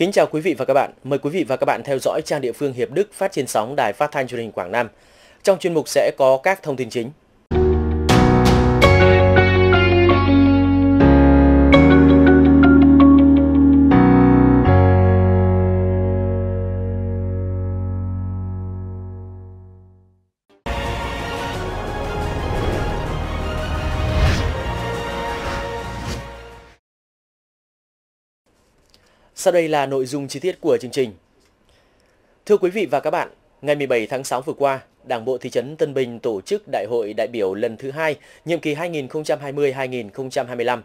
Kính chào quý vị và các bạn. Mời quý vị và các bạn theo dõi trang địa phương Hiệp Đức phát trên sóng Đài Phát thanh Truyền hình Quảng Nam. Trong chuyên mục sẽ có các thông tin chính. Sau đây là nội dung chi tiết của chương trình. Thưa quý vị và các bạn, ngày 17 tháng 6 vừa qua, Đảng bộ thị trấn Tân Bình tổ chức đại hội đại biểu lần thứ hai, nhiệm kỳ 2020-2025.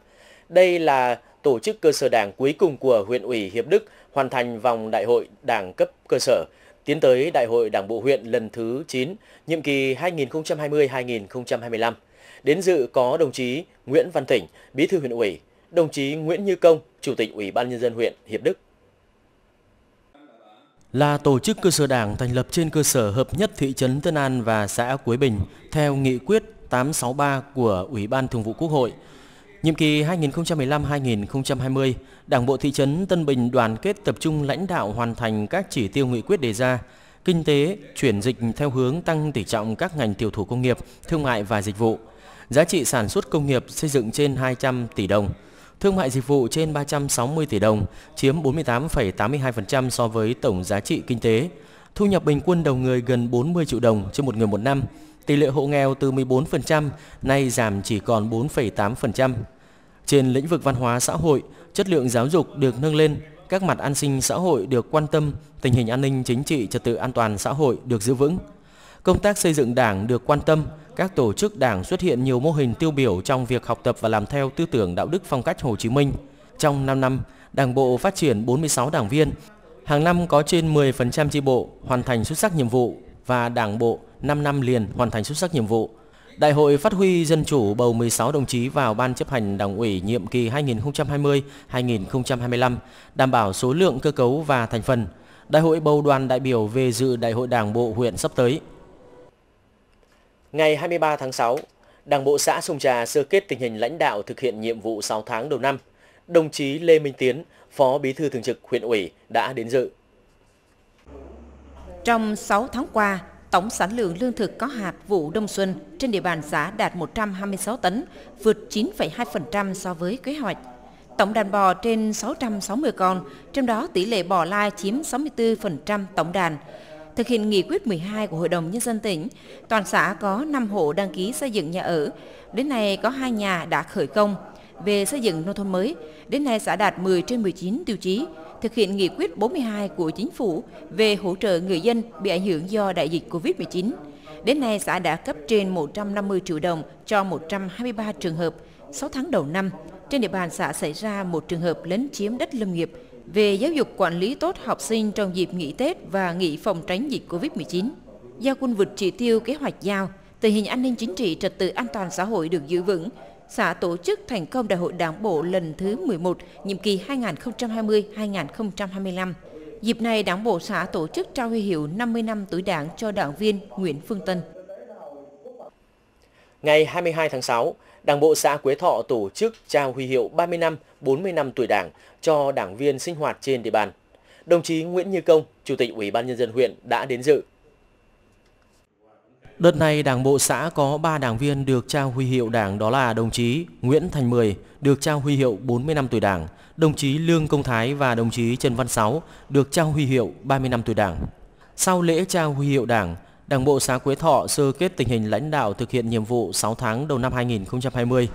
Đây là tổ chức cơ sở đảng cuối cùng của huyện ủy Hiệp Đức hoàn thành vòng đại hội đảng cấp cơ sở, tiến tới đại hội đảng bộ huyện lần thứ 9, nhiệm kỳ 2020-2025. Đến dự có đồng chí Nguyễn Văn Thỉnh, Bí thư huyện ủy, đồng chí Nguyễn Như Công, Chủ tịch Ủy ban Nhân dân huyện Hiệp Đức. Là tổ chức cơ sở đảng thành lập trên cơ sở hợp nhất thị trấn Tân An và xã Quế Bình theo nghị quyết 863 của Ủy ban Thường vụ Quốc hội. Nhiệm kỳ 2015-2020, Đảng bộ thị trấn Tân Bình đoàn kết tập trung lãnh đạo hoàn thành các chỉ tiêu nghị quyết đề ra, kinh tế chuyển dịch theo hướng tăng tỷ trọng các ngành tiểu thủ công nghiệp, thương mại và dịch vụ. Giá trị sản xuất công nghiệp xây dựng trên 200 tỷ đồng, Thương mại dịch vụ trên 360 tỷ đồng, chiếm 48,82% so với tổng giá trị kinh tế. Thu nhập bình quân đầu người gần 40 triệu đồng trên một người một năm. Tỷ lệ hộ nghèo từ 14% nay giảm chỉ còn 4,8%. Trên lĩnh vực văn hóa xã hội, chất lượng giáo dục được nâng lên, các mặt an sinh xã hội được quan tâm, tình hình an ninh chính trị, trật tự an toàn xã hội được giữ vững. Công tác xây dựng đảng được quan tâm, các tổ chức đảng xuất hiện nhiều mô hình tiêu biểu trong việc học tập và làm theo tư tưởng đạo đức phong cách Hồ Chí Minh. Trong 5 năm, Đảng bộ phát triển 46 đảng viên, hàng năm có trên 10% chi bộ hoàn thành xuất sắc nhiệm vụ và Đảng bộ 5 năm liền hoàn thành xuất sắc nhiệm vụ. Đại hội phát huy dân chủ bầu 16 đồng chí vào Ban chấp hành Đảng ủy nhiệm kỳ 2020-2025, đảm bảo số lượng cơ cấu và thành phần. Đại hội bầu đoàn đại biểu về dự Đại hội Đảng bộ huyện sắp tới. Ngày 23 tháng 6, Đảng bộ xã Sông Trà sơ kết tình hình lãnh đạo thực hiện nhiệm vụ 6 tháng đầu năm. Đồng chí Lê Minh Tiến, Phó Bí thư Thường trực huyện ủy đã đến dự. Trong 6 tháng qua, tổng sản lượng lương thực có hạt vụ đông xuân trên địa bàn xã đạt 126 tấn, vượt 9,2% so với kế hoạch. Tổng đàn bò trên 660 con, trong đó tỷ lệ bò lai chiếm 64% tổng đàn thực hiện nghị quyết 12 của Hội đồng Nhân dân tỉnh, toàn xã có 5 hộ đăng ký xây dựng nhà ở. Đến nay có 2 nhà đã khởi công. Về xây dựng nông thôn mới, đến nay xã đạt 10 trên 19 tiêu chí, thực hiện nghị quyết 42 của Chính phủ về hỗ trợ người dân bị ảnh hưởng do đại dịch COVID-19. Đến nay, xã đã cấp trên 150 triệu đồng cho 123 trường hợp. 6 tháng đầu năm, trên địa bàn xã xảy ra một trường hợp lấn chiếm đất lâm nghiệp về giáo dục quản lý tốt học sinh trong dịp nghỉ Tết và nghỉ phòng tránh dịch Covid-19. Giao quân vượt chỉ tiêu kế hoạch giao, tình hình an ninh chính trị, trật tự an toàn xã hội được giữ vững, xã tổ chức thành công Đại hội Đảng bộ lần thứ 11, nhiệm kỳ 2020-2025. Dịp này, Đảng bộ xã tổ chức trao huy hiệu 50 năm tuổi Đảng cho đảng viên Nguyễn Phương Tân. Ngày 22 tháng 6, Đảng bộ xã Quế Thọ tổ chức trao huy hiệu 30 năm, 40 năm tuổi Đảng cho đảng viên sinh hoạt trên địa bàn. Đồng chí Nguyễn Như Công, Chủ tịch Ủy ban nhân dân huyện đã đến dự. Đợt này Đảng bộ xã có 3 đảng viên được trao huy hiệu Đảng đó là đồng chí Nguyễn Thành Mười được trao huy hiệu 40 năm tuổi Đảng, đồng chí Lương Công Thái và đồng chí Trần Văn Sáu được trao huy hiệu 30 năm tuổi Đảng. Sau lễ trao huy hiệu Đảng, Đảng bộ xã Quế Thọ sơ kết tình hình lãnh đạo thực hiện nhiệm vụ 6 tháng đầu năm 2020.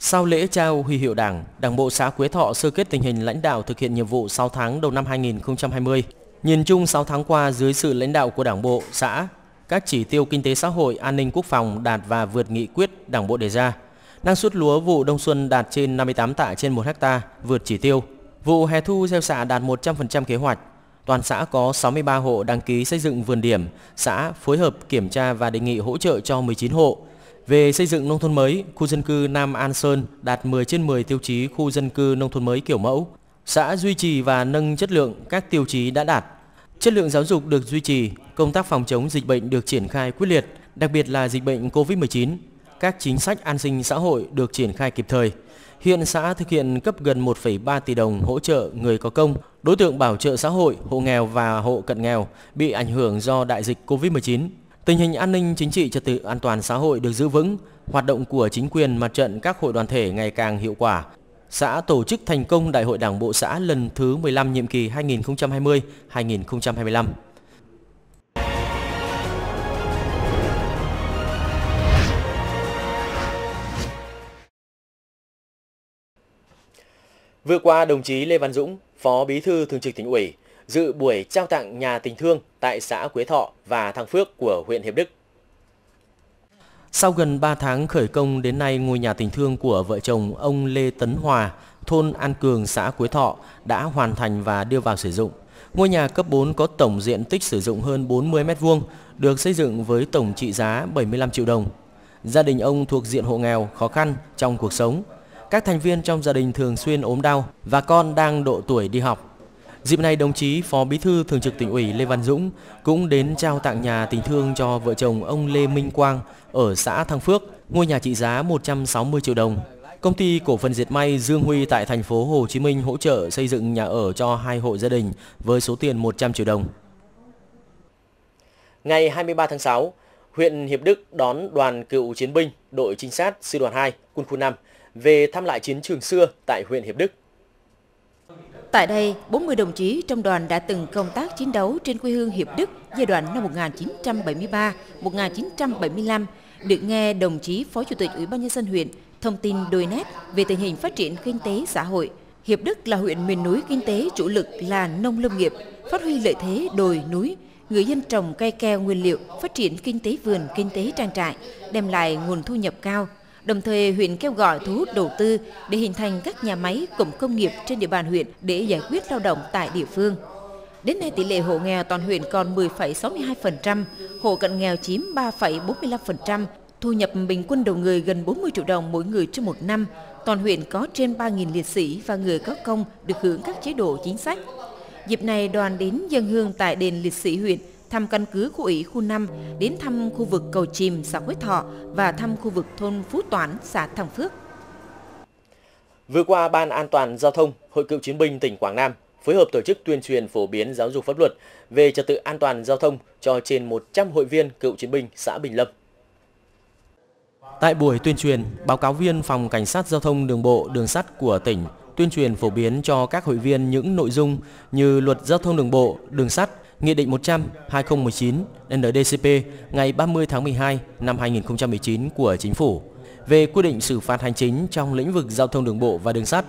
Sau lễ trao huy hiệu Đảng, Đảng bộ xã Quế Thọ sơ kết tình hình lãnh đạo thực hiện nhiệm vụ 6 tháng đầu năm 2020. Nhìn chung 6 tháng qua dưới sự lãnh đạo của Đảng bộ, xã, các chỉ tiêu kinh tế xã hội, an ninh quốc phòng đạt và vượt nghị quyết Đảng bộ đề ra. Năng suất lúa vụ đông xuân đạt trên 58 tạ trên 1 ha, vượt chỉ tiêu. Vụ hè thu gieo xạ đạt 100% kế hoạch, Toàn xã có 63 hộ đăng ký xây dựng vườn điểm, xã phối hợp kiểm tra và đề nghị hỗ trợ cho 19 hộ. Về xây dựng nông thôn mới, khu dân cư Nam An Sơn đạt 10 trên 10 tiêu chí khu dân cư nông thôn mới kiểu mẫu. Xã duy trì và nâng chất lượng các tiêu chí đã đạt. Chất lượng giáo dục được duy trì, công tác phòng chống dịch bệnh được triển khai quyết liệt, đặc biệt là dịch bệnh COVID-19. Các chính sách an sinh xã hội được triển khai kịp thời. Hiện xã thực hiện cấp gần 1,3 tỷ đồng hỗ trợ người có công, đối tượng bảo trợ xã hội, hộ nghèo và hộ cận nghèo bị ảnh hưởng do đại dịch COVID-19. Tình hình an ninh chính trị trật tự an toàn xã hội được giữ vững, hoạt động của chính quyền mặt trận các hội đoàn thể ngày càng hiệu quả. Xã tổ chức thành công Đại hội Đảng bộ xã lần thứ 15 nhiệm kỳ 2020-2025. Vừa qua, đồng chí Lê Văn Dũng, Phó Bí thư Thường trực tỉnh ủy, dự buổi trao tặng nhà tình thương tại xã Quế Thọ và Thăng Phước của huyện Hiệp Đức. Sau gần 3 tháng khởi công đến nay, ngôi nhà tình thương của vợ chồng ông Lê Tấn Hòa, thôn An Cường, xã Quế Thọ đã hoàn thành và đưa vào sử dụng. Ngôi nhà cấp 4 có tổng diện tích sử dụng hơn 40 m2, được xây dựng với tổng trị giá 75 triệu đồng. Gia đình ông thuộc diện hộ nghèo, khó khăn trong cuộc sống, các thành viên trong gia đình thường xuyên ốm đau và con đang độ tuổi đi học. Dịp này đồng chí Phó Bí thư Thường trực tỉnh ủy Lê Văn Dũng cũng đến trao tặng nhà tình thương cho vợ chồng ông Lê Minh Quang ở xã Thăng Phước, ngôi nhà trị giá 160 triệu đồng. Công ty cổ phần diệt may Dương Huy tại thành phố Hồ Chí Minh hỗ trợ xây dựng nhà ở cho hai hộ gia đình với số tiền 100 triệu đồng. Ngày 23 tháng 6, huyện Hiệp Đức đón đoàn cựu chiến binh đội trinh sát sư đoàn 2 quân khu 5 về thăm lại chiến trường xưa tại huyện Hiệp Đức. Tại đây, 40 đồng chí trong đoàn đã từng công tác chiến đấu trên quê hương Hiệp Đức giai đoạn năm 1973-1975, được nghe đồng chí Phó Chủ tịch Ủy ban nhân dân huyện thông tin đôi nét về tình hình phát triển kinh tế xã hội. Hiệp Đức là huyện miền núi kinh tế chủ lực là nông lâm nghiệp, phát huy lợi thế đồi núi, người dân trồng cây keo nguyên liệu, phát triển kinh tế vườn, kinh tế trang trại, đem lại nguồn thu nhập cao, Đồng thời, huyện kêu gọi thu hút đầu tư để hình thành các nhà máy cụm công nghiệp trên địa bàn huyện để giải quyết lao động tại địa phương. Đến nay, tỷ lệ hộ nghèo toàn huyện còn 10,62%, hộ cận nghèo chiếm 3,45%, thu nhập bình quân đầu người gần 40 triệu đồng mỗi người trên một năm. Toàn huyện có trên 3.000 liệt sĩ và người có công được hưởng các chế độ chính sách. Dịp này, đoàn đến dân hương tại đền liệt sĩ huyện – thăm căn cứ khu ủy khu 5, đến thăm khu vực cầu chìm xã Quế Thọ và thăm khu vực thôn Phú Toán, xã Thằng Phước. Vừa qua, Ban An toàn Giao thông, Hội cựu chiến binh tỉnh Quảng Nam phối hợp tổ chức tuyên truyền phổ biến giáo dục pháp luật về trật tự an toàn giao thông cho trên 100 hội viên cựu chiến binh xã Bình Lâm. Tại buổi tuyên truyền, báo cáo viên Phòng Cảnh sát Giao thông Đường bộ Đường sắt của tỉnh tuyên truyền phổ biến cho các hội viên những nội dung như luật giao thông đường bộ, đường sắt, Nghị định 100-2019-NDCP ngày 30 tháng 12 năm 2019 của Chính phủ về quy định xử phạt hành chính trong lĩnh vực giao thông đường bộ và đường sắt.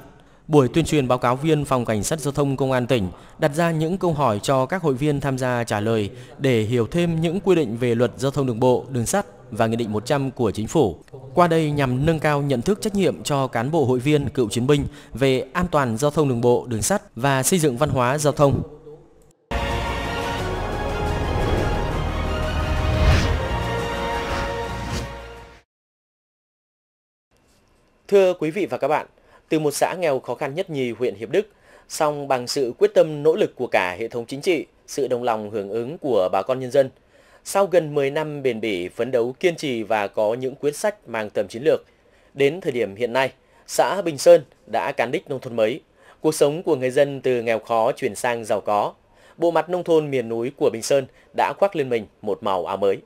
Buổi tuyên truyền báo cáo viên Phòng Cảnh sát Giao thông Công an tỉnh đặt ra những câu hỏi cho các hội viên tham gia trả lời để hiểu thêm những quy định về luật giao thông đường bộ, đường sắt và Nghị định 100 của Chính phủ. Qua đây nhằm nâng cao nhận thức trách nhiệm cho cán bộ hội viên cựu chiến binh về an toàn giao thông đường bộ, đường sắt và xây dựng văn hóa giao thông. Thưa quý vị và các bạn, từ một xã nghèo khó khăn nhất nhì huyện Hiệp Đức, song bằng sự quyết tâm nỗ lực của cả hệ thống chính trị, sự đồng lòng hưởng ứng của bà con nhân dân, sau gần 10 năm bền bỉ phấn đấu kiên trì và có những quyết sách mang tầm chiến lược, đến thời điểm hiện nay, xã Bình Sơn đã cán đích nông thôn mới. Cuộc sống của người dân từ nghèo khó chuyển sang giàu có. Bộ mặt nông thôn miền núi của Bình Sơn đã khoác lên mình một màu áo mới.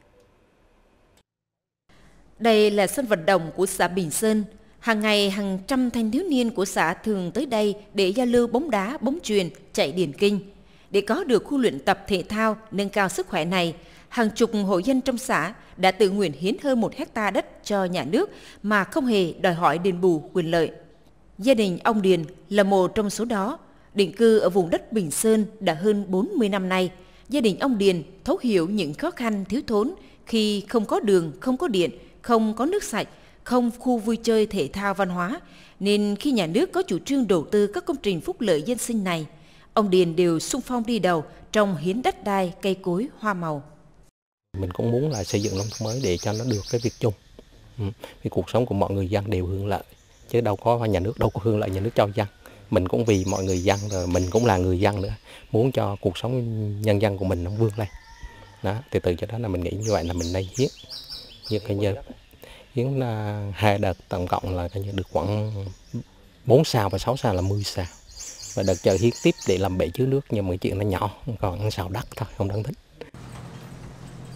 Đây là sân vận động của xã Bình Sơn, Hàng ngày hàng trăm thanh thiếu niên của xã thường tới đây để giao lưu bóng đá, bóng truyền, chạy điền kinh. Để có được khu luyện tập thể thao nâng cao sức khỏe này, hàng chục hộ dân trong xã đã tự nguyện hiến hơn một hecta đất cho nhà nước mà không hề đòi hỏi đền bù quyền lợi. Gia đình ông Điền là một trong số đó, định cư ở vùng đất Bình Sơn đã hơn 40 năm nay. Gia đình ông Điền thấu hiểu những khó khăn thiếu thốn khi không có đường, không có điện, không có nước sạch không khu vui chơi thể thao văn hóa, nên khi nhà nước có chủ trương đầu tư các công trình phúc lợi dân sinh này, ông Điền đều sung phong đi đầu trong hiến đất đai, cây cối, hoa màu. Mình cũng muốn là xây dựng nông thôn mới để cho nó được cái việc chung. Ừ, vì cuộc sống của mọi người dân đều hưởng lợi, chứ đâu có nhà nước đâu có hưởng lợi nhà nước cho dân. Mình cũng vì mọi người dân rồi mình cũng là người dân nữa, muốn cho cuộc sống nhân dân của mình nó vươn lên. Đó, từ từ cho đó là mình nghĩ như vậy là mình nên hiến như cái nhân chuyến là hai đợt tổng cộng là coi như được khoảng 4 sao và 6 sao là 10 sao và đợt chờ hiến tiếp để làm bể chứa nước nhưng mà chuyện nó nhỏ còn xào đất thôi không đáng thích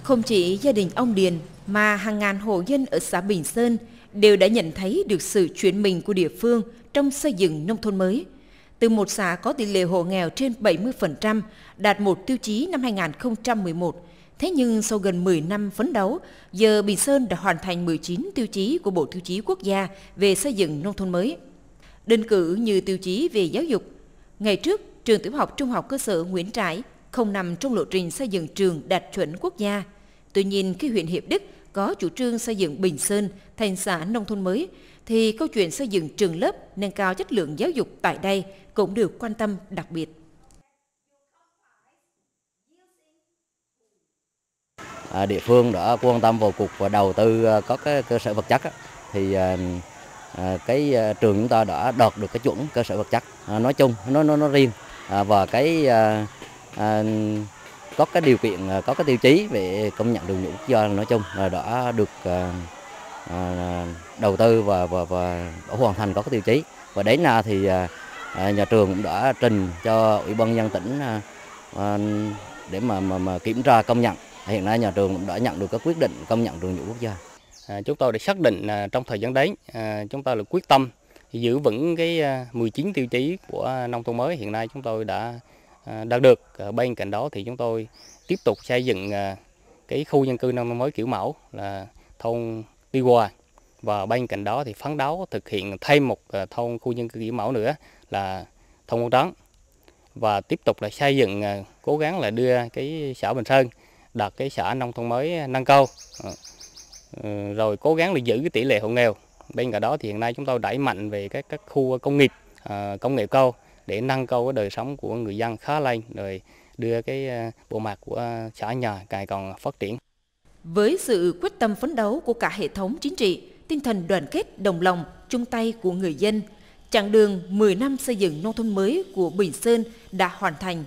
không chỉ gia đình ông Điền mà hàng ngàn hộ dân ở xã Bình Sơn đều đã nhận thấy được sự chuyển mình của địa phương trong xây dựng nông thôn mới. Từ một xã có tỷ lệ hộ nghèo trên 70% đạt một tiêu chí năm 2011 Thế nhưng sau gần 10 năm phấn đấu, giờ Bình Sơn đã hoàn thành 19 tiêu chí của Bộ Tiêu chí Quốc gia về xây dựng nông thôn mới. Đơn cử như tiêu chí về giáo dục. Ngày trước, trường tiểu học trung học cơ sở Nguyễn Trãi không nằm trong lộ trình xây dựng trường đạt chuẩn quốc gia. Tuy nhiên, khi huyện Hiệp Đức có chủ trương xây dựng Bình Sơn thành xã nông thôn mới, thì câu chuyện xây dựng trường lớp nâng cao chất lượng giáo dục tại đây cũng được quan tâm đặc biệt. À, địa phương đã quan tâm vào cuộc và đầu tư à, các cái cơ sở vật chất thì à, cái trường chúng ta đã đạt được cái chuẩn cơ sở vật chất nói chung nó nó nó riêng và cái có cái điều kiện có cái tiêu chí về công nhận đường nhựa do nói chung là đã được đầu tư và và và đã hoàn thành các tiêu chí và đến là thì nhà trường cũng đã trình cho ủy ban nhân tỉnh để mà mà, mà kiểm tra công nhận Hiện nay nhà trường đã nhận được các quyết định công nhận trường nhũ quốc gia. À, chúng tôi đã xác định là trong thời gian đấy, à, chúng tôi là quyết tâm giữ vững cái 19 à, tiêu chí của nông thôn mới hiện nay chúng tôi đã à, đạt được. Bên cạnh đó thì chúng tôi tiếp tục xây dựng à, cái khu dân cư nông thôn mới kiểu mẫu là thôn Tuy Hòa và bên cạnh đó thì phấn đấu thực hiện thêm một thôn khu dân cư kiểu mẫu nữa là thôn Quang Trấn và tiếp tục là xây dựng cố gắng là đưa cái xã Bình Sơn đạt cái xã nông thôn mới nâng cao ờ, ừ, rồi cố gắng là giữ cái tỷ lệ hộ nghèo bên cạnh đó thì hiện nay chúng tôi đẩy mạnh về các các khu công nghiệp ờ, công nghệ cao để nâng cao cái đời sống của người dân khá lên rồi đưa cái ờ, bộ mặt của xã nhà càng còn phát triển với sự quyết tâm phấn đấu của cả hệ thống chính trị tinh thần đoàn kết đồng lòng chung tay của người dân chặng đường 10 năm xây dựng nông thôn mới của Bình Sơn đã hoàn thành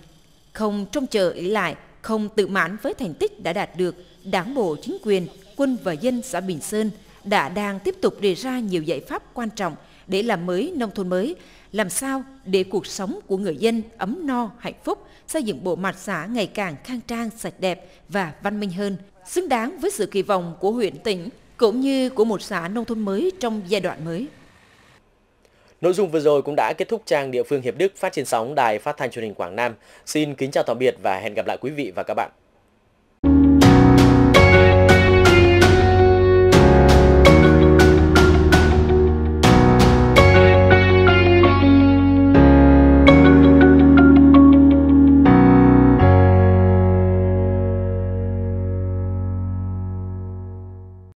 không trông chờ ý lại không tự mãn với thành tích đã đạt được, Đảng bộ, chính quyền, quân và dân xã Bình Sơn đã đang tiếp tục đề ra nhiều giải pháp quan trọng để làm mới nông thôn mới, làm sao để cuộc sống của người dân ấm no, hạnh phúc, xây dựng bộ mặt xã ngày càng khang trang, sạch đẹp và văn minh hơn, xứng đáng với sự kỳ vọng của huyện tỉnh cũng như của một xã nông thôn mới trong giai đoạn mới. Nội dung vừa rồi cũng đã kết thúc trang địa phương Hiệp Đức phát trên sóng đài phát thanh truyền hình Quảng Nam. Xin kính chào tạm biệt và hẹn gặp lại quý vị và các bạn.